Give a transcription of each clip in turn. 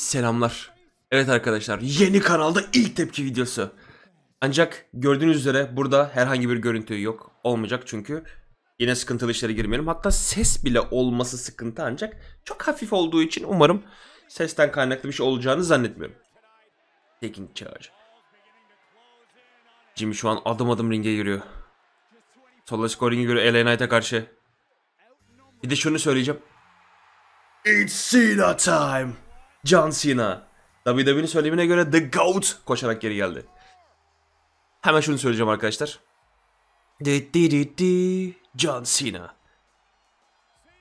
Selamlar. Evet arkadaşlar yeni kanalda ilk tepki videosu. Ancak gördüğünüz üzere burada herhangi bir görüntü yok. Olmayacak çünkü yine sıkıntılı işlere girmeyelim. Hatta ses bile olması sıkıntı ancak çok hafif olduğu için umarım sesten kaynaklı bir şey olacağını zannetmiyorum. Taking charge. Jimmy şu an adım adım ringe giriyor. Solo scoring'e göre LA Knight'a karşı. Bir de şunu söyleyeceğim. It's Cena time. John Cena. WWE'nin söylemine göre The GOAT koşarak geri geldi. Hemen şunu söyleyeceğim arkadaşlar. Di di di di John Cena.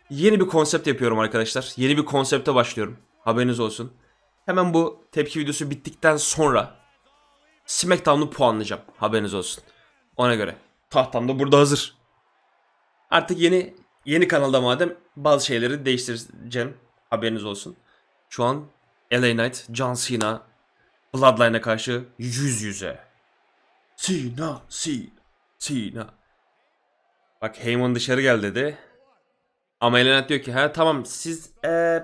Yeni bir konsept yapıyorum arkadaşlar. Yeni bir konsepte başlıyorum. Haberiniz olsun. Hemen bu tepki videosu bittikten sonra SmackDown'u puanlayacağım. Haberiniz olsun. Ona göre. Tahtam da burada hazır. Artık yeni yeni kanalda madem bazı şeyleri değiştireceğim. Haberiniz olsun. Şu an LA Knight, John Cena, Bloodline'a karşı yüz yüze. Cena, Cena, Cena. Bak Heyman dışarı gel dedi. Ama LA Knight diyor ki ha tamam siz ee,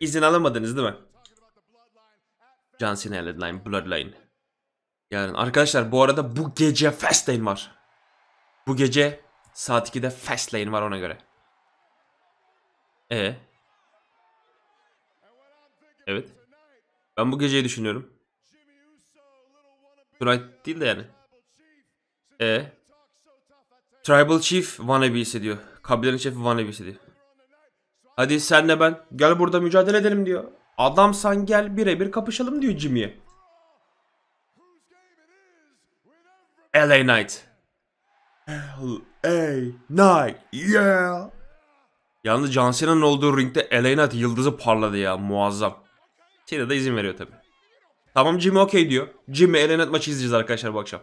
izin alamadınız değil mi? John Cena, LA Knight, Bloodline. Yarın arkadaşlar bu arada bu gece Fastlane var. Bu gece saat 2'de Fastlane var ona göre. E ee? Evet. Ben bu geceyi düşünüyorum. Tonight değil de yani. E. Tribal Chief wannabe'si diyor. Kabilenin şefi wannabe'si diyor. Hadi senle ben gel burada mücadele edelim diyor. Adamsan gel birebir kapışalım diyor Jimmy'ye. LA Knight. LA Knight. Yeah. Yalnız John Cena'nın olduğu ringde LA Knight yıldızı parladı ya muazzam. Şeyde de izin veriyor tabi. Tamam Jimmy okey diyor. Jimmy elenet maçı izleyeceğiz arkadaşlar bu akşam.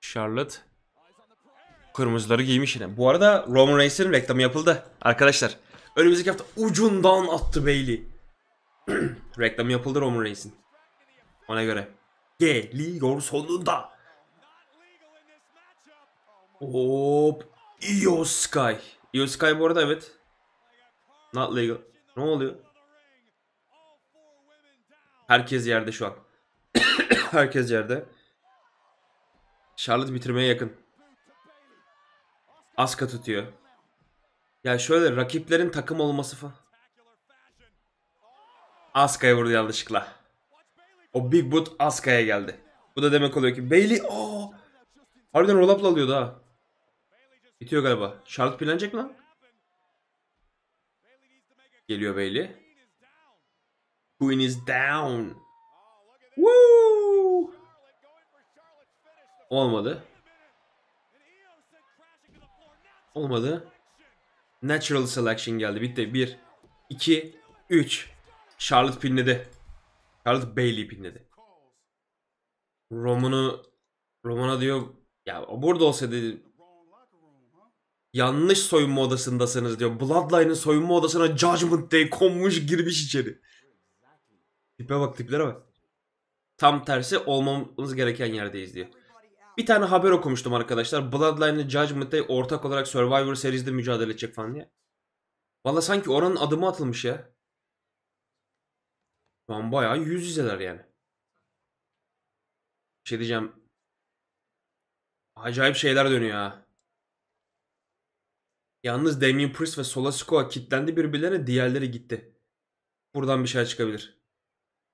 Charlotte. Kırmızıları giymiş yine. Bu arada Roman Reigns'in reklamı yapıldı. Arkadaşlar önümüzdeki hafta ucundan attı Bailey. reklamı yapıldı Roman Reigns'in. Ona göre. Geliyor sonunda. Hop. Io Sky. Io Sky bu arada evet. Not legal. Ne oluyor? Herkes yerde şu an. Herkes yerde. Charlotte bitirmeye yakın. Aska tutuyor. Ya şöyle rakiplerin takım olması falan. Aska'ya vurdu yanlışlıkla. O Big Boot Aska'ya geldi. Bu da demek oluyor ki Bailey o oh! Harbiden roll up'la alıyordu ha. Bitiyor galiba. Charlotte planlayacak mı lan? Geliyor Bailey. Queen is down. Woo! Olmadı. Olmadı. Natural selection geldi. Bitti. 1, 2, 3. Charlotte pinledi. Charlotte Bailey pinledi. Roman'ı Roman'a diyor ya burada olsaydı yanlış soyunma odasındasınız diyor. Bloodline'ın soyunma odasına Judgment Day konmuş girmiş içeri. Tipe bak tiplere bak. Tam tersi olmamız gereken yerdeyiz diyor. Bir tane haber okumuştum arkadaşlar. Bloodline ile Judgment Day ortak olarak Survivor serisinde mücadele edecek falan diye. Valla sanki oranın adımı atılmış ya. Şu an bayağı yüz yüzeler yani. Bir şey diyeceğim. Acayip şeyler dönüyor ha. Yalnız Damien Priest ve Sola Sikoa kilitlendi birbirlerine diğerleri gitti. Buradan bir şey çıkabilir.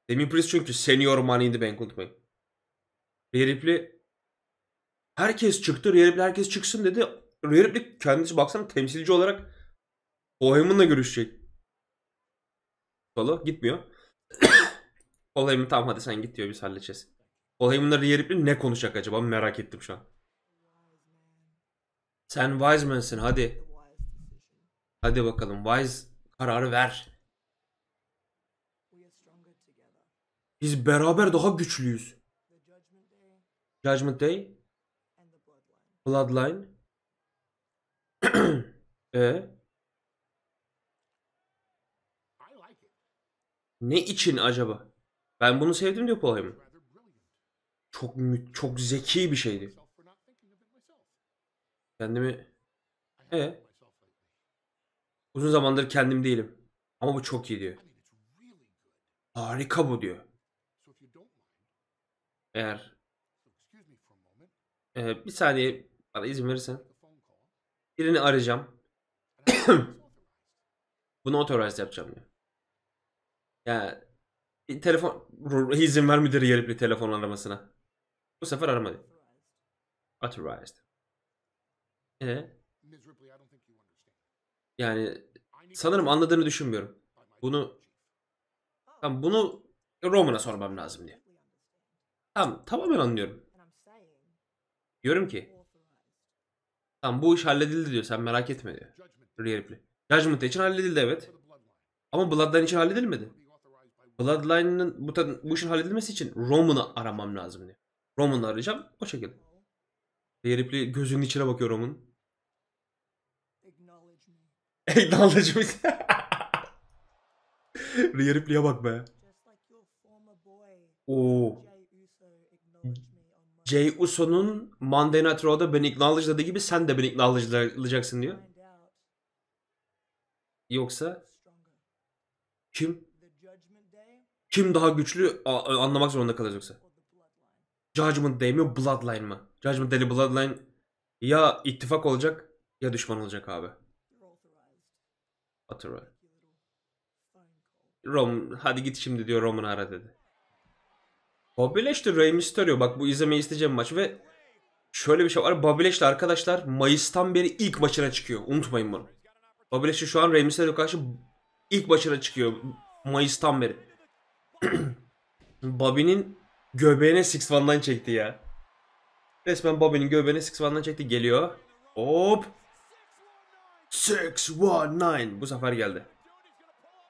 Demin Priest çünkü senior money'di bank unutmayın. Reripli herkes çıktı. Reripli herkes çıksın dedi. Reripli kendisi baksana temsilci olarak Bohemian'la görüşecek. Salı gitmiyor. Bohemian tamam hadi sen git diyor biz halledeceğiz. Bohemian'la Reripli ne konuşacak acaba merak ettim şu an. Sen Wiseman'sın hadi. Hadi bakalım Wise kararı ver. Biz beraber daha güçlüyüz. Judgment Day. Bloodline. e Ne için acaba? Ben bunu sevdim diyor Paul Heyman. Çok çok zeki bir şeydi. Kendimi e uzun zamandır kendim değilim. Ama bu çok iyi diyor. Harika bu diyor. Eğer ee, bir saniye bana izin verirsen birini arayacağım. Bunu authorized yapacağım diyor. Ya yani, e, telefon izin ver vermidir yeripli telefon aramasına. Bu sefer aramadı. Authorized. Ee? Yani sanırım anladığını düşünmüyorum. Bunu tam bunu Roman'a sormam lazım diye. Tamam tamamen anlıyorum. Diyorum ki. Tamam bu iş halledildi diyor sen merak etme diyor. Ripley. Judgment için halledildi evet. Ama Bloodline için halledilmedi. Bloodline'ın bu, bu işin halledilmesi için Roman'ı aramam lazım diyor. Roman'ı arayacağım o şekilde. Ripley gözünün içine bakıyor Roman. Acknowledge me. Rhea Ripley'e bak be. Oo. Jay Uso'nun Monday Night Raw'da beni acknowledge dediği gibi sen de beni acknowledge olacaksın diyor. Yoksa kim? Kim daha güçlü A- anlamak zorunda kalacaksa. yoksa. Judgment Day mi Bloodline mı? Judgment Day Bloodline ya ittifak olacak ya düşman olacak abi. Authorized. Rom hadi git şimdi diyor Roman ara dedi. Babileş'te Rey Mysterio. Bak bu izlemeyi isteyeceğim maç ve şöyle bir şey var. Babileş'le arkadaşlar Mayıs'tan beri ilk maçına çıkıyor. Unutmayın bunu. Babileş'te şu an Rey Mysterio karşı ilk maçına çıkıyor. Mayıs'tan beri. Bobby'nin göbeğine 6-1'dan çekti ya. Resmen Bobby'nin göbeğine 6-1'dan çekti. Geliyor. Hop. 6-1-9. Bu sefer geldi.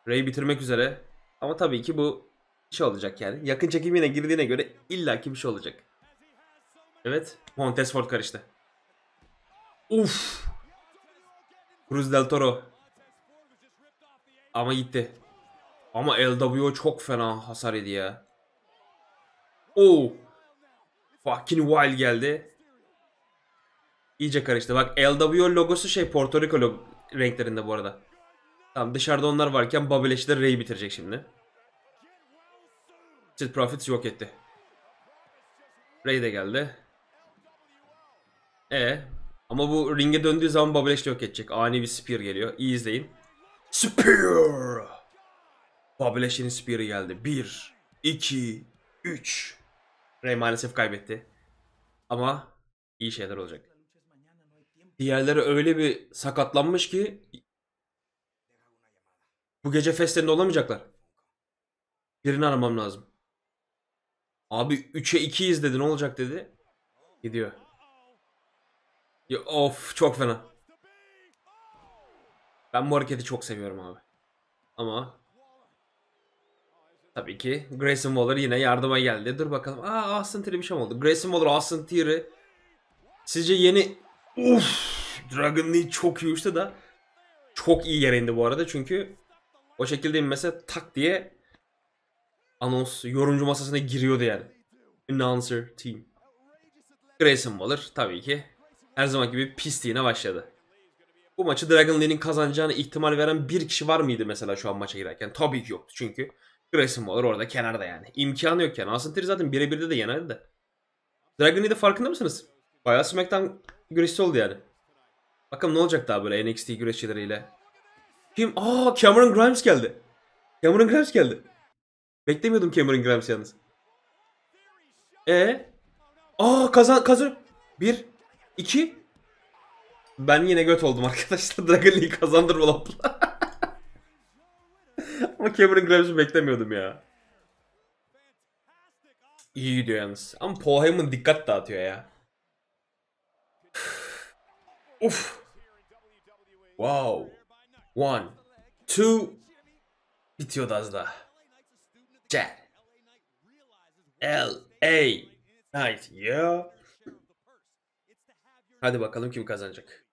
Rey bitirmek üzere. Ama tabii ki bu bir şey olacak yani. Yakın çekim yine girdiğine göre illaki bir şey olacak. Evet. Montesford karıştı. Uf. Cruz del Toro. Ama gitti. Ama LWO çok fena hasar yedi ya. Oh. Fucking wild geldi. İyice karıştı. Bak LWO logosu şey Porto Rico renklerinde bu arada. Tamam dışarıda onlar varken Babeleş'te Rey bitirecek şimdi. Street Profits yok etti. Ray de geldi. E ama bu ringe döndüğü zaman Bobby Lashley yok edecek. Ani bir spear geliyor. İyi izleyin. Spear! Bobby Lashley'nin spear'ı geldi. 1, 2, 3. Ray maalesef kaybetti. Ama iyi şeyler olacak. Diğerleri öyle bir sakatlanmış ki bu gece festlerinde olamayacaklar. Birini aramam lazım. Abi 3'e 2'yiz dedi ne olacak dedi. Gidiyor. of çok fena. Ben bu hareketi çok seviyorum abi. Ama tabii ki Grayson Waller yine yardıma geldi. Dur bakalım. Aa Austin Theory bir şey mi oldu? Grayson Waller, Austin Theory sizce yeni Uf, Dragon Lee çok iyi uçtu da çok iyi yere bu arada çünkü o şekilde inmese tak diye anons yorumcu masasına giriyordu yani. Announcer team. Grayson Waller tabii ki her zaman gibi pisliğine başladı. Bu maçı Dragon Lee'nin kazanacağına ihtimal veren bir kişi var mıydı mesela şu an maça girerken? Tabii ki yoktu çünkü Grayson Waller orada kenarda yani. İmkanı yok yani. Austin zaten birebirde de de yenerdi de. Dragon Lee'de farkında mısınız? Bayağı SmackDown güreşçi oldu yani. Bakalım ne olacak daha böyle NXT güreşçileriyle. Kim? Aa Cameron Grimes geldi. Cameron Grimes geldi. Beklemiyordum Cameron Grams'i yalnız. E Aa kazan kazan. Bir. iki. Ben yine göt oldum arkadaşlar. Dragon League kazandır Vlap'la. Ama Cameron Grams'i beklemiyordum ya. İyi gidiyor yalnız. Ama Paul Heyman dikkat dağıtıyor ya. Uf. Wow. One. Two. Bitiyordu az daha. Chad. L.A. Knight ya. Hadi bakalım kim kazanacak.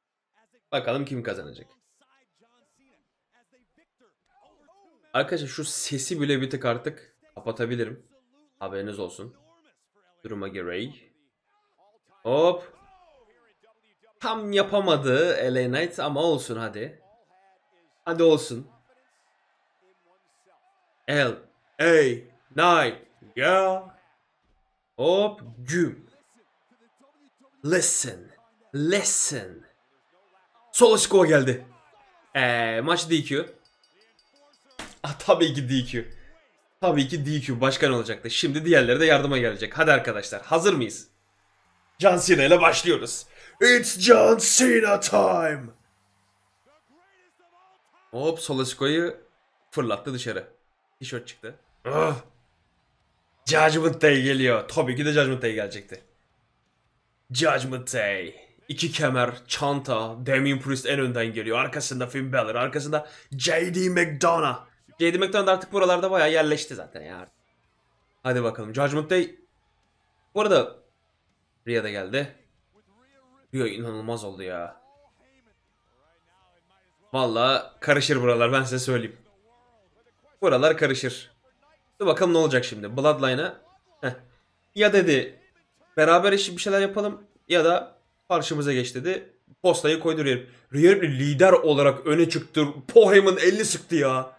Bakalım kim kazanacak. Arkadaşlar şu sesi bile bir tık artık kapatabilirim. Haberiniz olsun. Duruma gereği. Hop. Tam yapamadı LA Knight ama olsun hadi. Hadi olsun. L Hey, night, yeah. Hop, güm. Listen, listen. Solskjaer geldi. Ee, maç DQ. Ah, tabii ki DQ. Tabii ki DQ başkan olacaktı. Şimdi diğerleri de yardıma gelecek. Hadi arkadaşlar hazır mıyız? John Cena ile başlıyoruz. It's John Cena time. Hop Solskjaer'i fırlattı dışarı. Tişört çıktı. Oh. Judgment Day geliyor. Tabii ki de Judgment Day gelecekti. Judgment Day. İki kemer, çanta, Damien Priest en önden geliyor. Arkasında Finn Balor, arkasında J.D. McDonough. J.D. McDonough artık buralarda bayağı yerleşti zaten ya. Hadi bakalım. Judgment Day. Bu arada Rhea da geldi. Rhea inanılmaz oldu ya. Valla karışır buralar ben size söyleyeyim. Buralar karışır. Dur bakalım ne olacak şimdi. Bloodline'a. Ya dedi beraber işi bir şeyler yapalım ya da karşımıza geç dedi. Postayı koydu Rhea lider olarak öne çıktı. Paul Heyman 50 sıktı ya.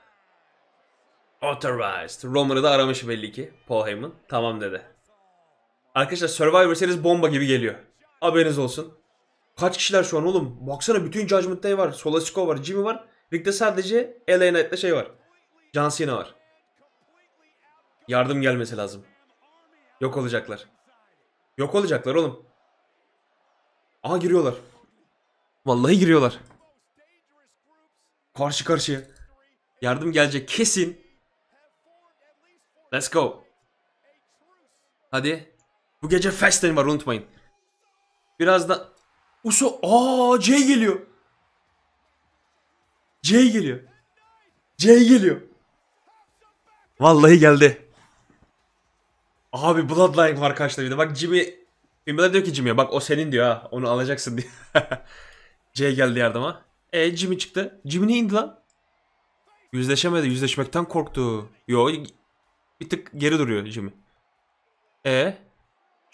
Authorized. Roman'ı da aramış belli ki. Paul Heyman. Tamam dedi. Arkadaşlar Survivor Series bomba gibi geliyor. Haberiniz olsun. Kaç kişiler şu an oğlum? Baksana bütün Judgment Day var. Solasico var. Jimmy var. Ligde sadece LA Knight'la şey var. John Cena var. Yardım gelmesi lazım. Yok olacaklar. Yok olacaklar oğlum. Aha giriyorlar. Vallahi giriyorlar. Karşı karşıya. Yardım gelecek kesin. Let's go. Hadi. Bu gece Festen var unutmayın. Biraz da Uso aa C geliyor. C geliyor. C geliyor. Vallahi geldi. Abi Bloodline var karşıda bir de. Bak Jimmy Ümit diyor ki Jimmy'ye bak o senin diyor ha. Onu alacaksın diye. C geldi yardıma. E Jimmy çıktı. Jimmy ne indi lan? Yüzleşemedi. Yüzleşmekten korktu. Yo bir tık geri duruyor Jimmy. E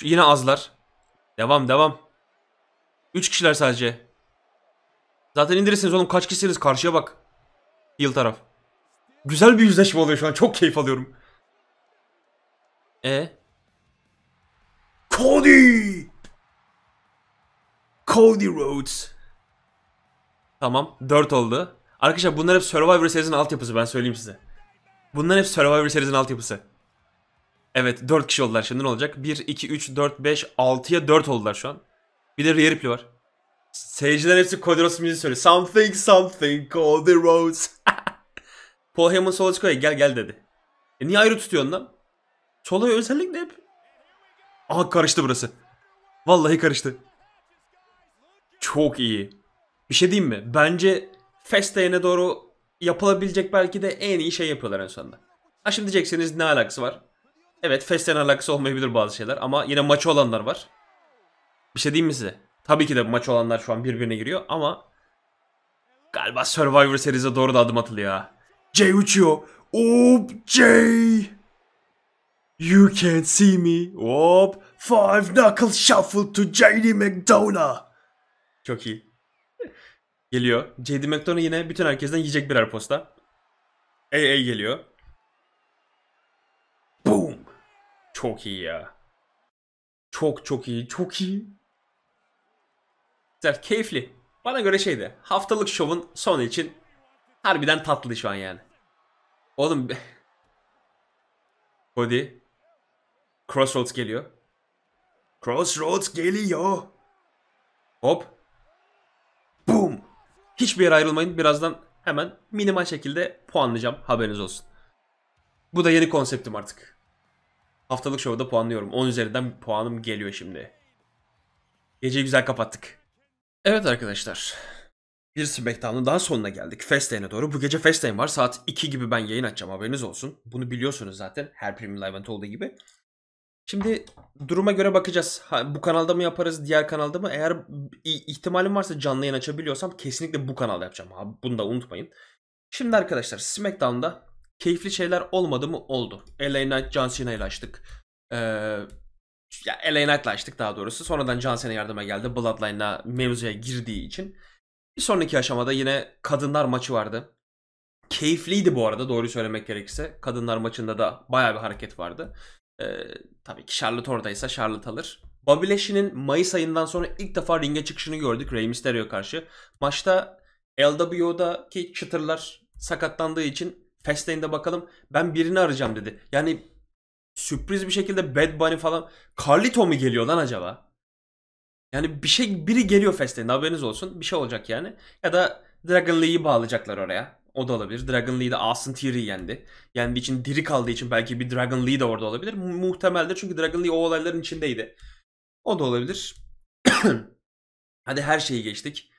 yine azlar. Devam devam. 3 kişiler sadece. Zaten indirirsiniz oğlum kaç kişisiniz karşıya bak. Heal taraf. Güzel bir yüzleşme oluyor şu an. Çok keyif alıyorum. E. Cody. Cody Rhodes. Tamam. 4 oldu. Arkadaşlar bunlar hep Survivor serisinin altyapısı ben söyleyeyim size. Bunlar hep Survivor serisinin altyapısı. Evet 4 kişi oldular şimdi ne olacak? 1, 2, 3, 4, 5, 6'ya 4 oldular şu an. Bir de Rhea Ripley var. Seyirciler hepsi Cody Rhodes müziği söylüyor. Something something Cody Rhodes. Paul Heyman Solosko'ya gel gel dedi. E niye ayrı tutuyorsun lan? Solaya özellikle hep... Aha karıştı burası. Vallahi karıştı. Çok iyi. Bir şey diyeyim mi? Bence Festayen'e doğru yapılabilecek belki de en iyi şey yapıyorlar en sonunda. Ha şimdi diyeceksiniz ne alakası var? Evet Festayen alakası olmayabilir bazı şeyler ama yine maçı olanlar var. Bir şey diyeyim mi size? Tabii ki de maç olanlar şu an birbirine giriyor ama galiba Survivor serisine doğru da adım atılıyor ha. J uçuyor. Oop Jay. You can't see me. Hop. Five knuckle shuffle to JD McDonough. Çok iyi. Geliyor. JD McDonough yine bütün herkesten yiyecek birer posta. Ey ey geliyor. Boom. Çok iyi ya. Çok çok iyi. Çok iyi. Güzel. Keyifli. Bana göre şeydi. Haftalık şovun son için harbiden tatlı şu an yani. Oğlum Cody Crossroads geliyor. Crossroads geliyor. Hop. Boom. Hiçbir yere ayrılmayın. Birazdan hemen minimal şekilde puanlayacağım. Haberiniz olsun. Bu da yeni konseptim artık. Haftalık şovda puanlıyorum. 10 üzerinden puanım geliyor şimdi. Geceyi güzel kapattık. Evet arkadaşlar. Bir Smackdown'ın daha sonuna geldik. Festay'ına doğru. Bu gece Festay var. Saat 2 gibi ben yayın açacağım. Haberiniz olsun. Bunu biliyorsunuz zaten. Her Premium Live olduğu gibi. Şimdi duruma göre bakacağız. Ha, bu kanalda mı yaparız, diğer kanalda mı? Eğer ihtimalim varsa canlı yayın açabiliyorsam kesinlikle bu kanalda yapacağım. Ha, bunu da unutmayın. Şimdi arkadaşlar SmackDown'da keyifli şeyler olmadı mı? Oldu. LA Knight, John Cena ile açtık. Ee, ya LA Knight'la açtık daha doğrusu. Sonradan John Cena yardıma geldi. Bloodline'a mevzuya girdiği için. Bir sonraki aşamada yine kadınlar maçı vardı. Keyifliydi bu arada doğru söylemek gerekirse. Kadınlar maçında da baya bir hareket vardı. E, tabii ki Charlotte oradaysa Charlotte alır. Bobby Lashley'nin Mayıs ayından sonra ilk defa ringe çıkışını gördük Rey Mysterio karşı. Maçta LWO'daki çıtırlar sakatlandığı için Fastlane'de bakalım ben birini arayacağım dedi. Yani sürpriz bir şekilde Bad Bunny falan Carlito mu geliyor lan acaba? Yani bir şey biri geliyor Fastlane'de haberiniz olsun. Bir şey olacak yani. Ya da Dragon Lee'yi bağlayacaklar oraya. O da olabilir. Dragon Lee'de Austin Theory yendi. Yendiği için diri kaldığı için belki bir Dragon Lee de orada olabilir. Muhtemeldir çünkü Dragon Lee o olayların içindeydi. O da olabilir. Hadi her şeyi geçtik.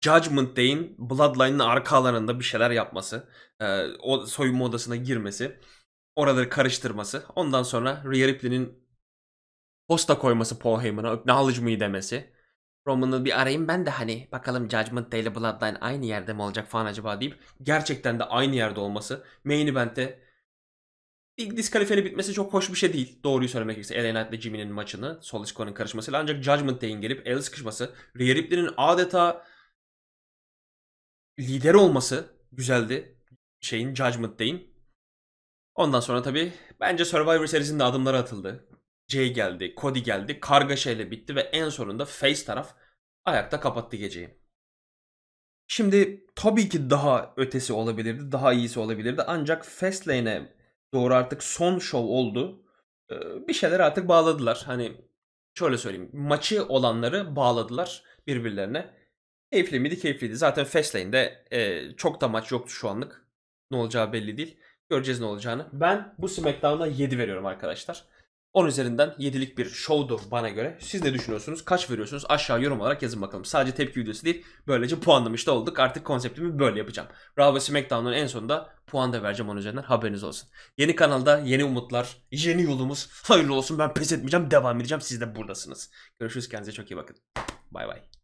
Judgment Day'in Bloodline'ın arkalarında bir şeyler yapması. E, o soyunma odasına girmesi. Oraları karıştırması. Ondan sonra Rhea Ripley'nin posta koyması Paul Heyman'a acknowledge me demesi. Roman'ı bir arayayım ben de hani bakalım Judgment Day ile Bloodline aynı yerde mi olacak falan acaba deyip gerçekten de aynı yerde olması main event'te diskalifeli bitmesi çok hoş bir şey değil. Doğruyu söylemek gerekirse LA Knight ile Jimmy'nin maçını Sol Siko'nun karışmasıyla ancak Judgment Day'in gelip el sıkışması Rhea Ripley'nin adeta lider olması güzeldi. Şeyin Judgment Day'in. Ondan sonra tabii bence Survivor serisinin de adımları atıldı. Jay şey geldi, Cody geldi. Kargaşa ile bitti ve en sonunda Face taraf ayakta kapattı geceyi. Şimdi tabii ki daha ötesi olabilirdi, daha iyisi olabilirdi. Ancak Fastlane'e doğru artık son şov oldu. Ee, bir şeyler artık bağladılar. Hani şöyle söyleyeyim. Maçı olanları bağladılar birbirlerine. Keyifli miydi? Keyifliydi. Zaten Fastlane'de e, çok da maç yoktu şu anlık. Ne olacağı belli değil. Göreceğiz ne olacağını. Ben bu SmackDown'a 7 veriyorum arkadaşlar. 10 üzerinden 7'lik bir şovdu bana göre. Siz ne düşünüyorsunuz? Kaç veriyorsunuz? Aşağı yorum olarak yazın bakalım. Sadece tepki videosu değil. Böylece puanlamış da olduk. Artık konseptimi böyle yapacağım. Raw ve SmackDown'un en sonunda puan da vereceğim 10 üzerinden. Haberiniz olsun. Yeni kanalda yeni umutlar, yeni yolumuz. Hayırlı olsun ben pes etmeyeceğim. Devam edeceğim. Siz de buradasınız. Görüşürüz. Kendinize çok iyi bakın. Bay bay.